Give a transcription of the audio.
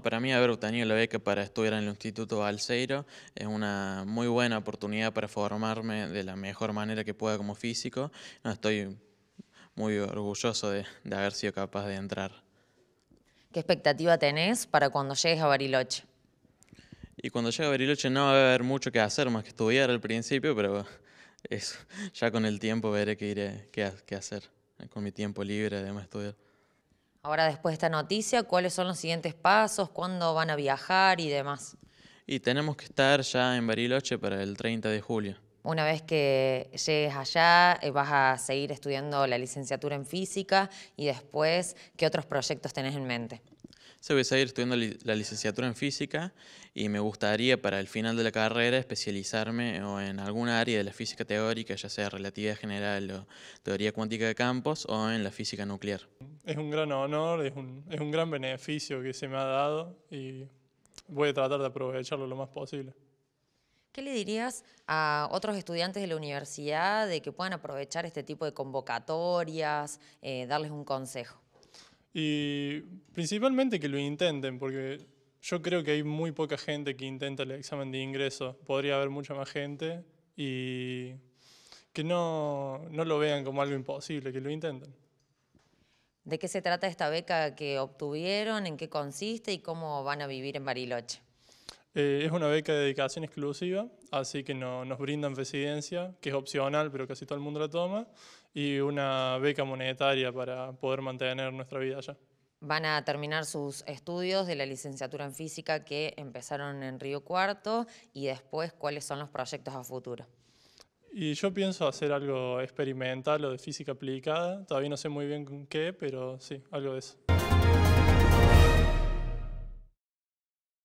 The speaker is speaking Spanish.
para mí haber obtenido la beca para estudiar en el Instituto Balseiro es una muy buena oportunidad para formarme de la mejor manera que pueda como físico. estoy muy orgulloso de, haber sido capaz de entrar. ¿Qué expectativa tenés para cuando llegues a Bariloche? Y cuando llegue a Bariloche no va a haber mucho que hacer más que estudiar al principio, pero eso, ya con el tiempo veré qué iré hacer con mi tiempo libre además de estudiar ahora después de esta noticia, cuáles son los siguientes pasos, cuándo van a viajar y demás. Y tenemos que estar ya en Bariloche para el 30 de julio. Una vez que llegues allá, eh, vas a seguir estudiando la licenciatura en física y después, ¿qué otros proyectos tenés en mente? Sí, voy a seguir estudiando la licenciatura en física y me gustaría para el final de la carrera especializarme o en alguna área de la física teórica, ya sea relatividad general o teoría cuántica de campos o en la física nuclear es un gran honor, es un, es un gran beneficio que se me ha dado y voy a tratar de aprovecharlo lo más posible. ¿Qué le dirías a otros estudiantes de la universidad de que puedan aprovechar este tipo de convocatorias, eh, darles un consejo? Y principalmente que lo intenten, porque yo creo que hay muy poca gente que intenta el examen de ingreso. Podría haber mucha más gente y que no, no lo vean como algo imposible, que lo intenten. ¿De qué se trata esta beca que obtuvieron? ¿En qué consiste y cómo van a vivir en Bariloche? Eh, es una beca de dedicación exclusiva, así que no, nos brindan residencia, que es opcional, pero casi todo el mundo la toma, y una beca monetaria para poder mantener nuestra vida allá. Van a terminar sus estudios de la licenciatura en física que empezaron en Río Cuarto y después cuáles son los proyectos a futuro. Y yo pienso hacer algo experimental o de física aplicada, todavía no sé muy bien qué, pero sí, algo de eso.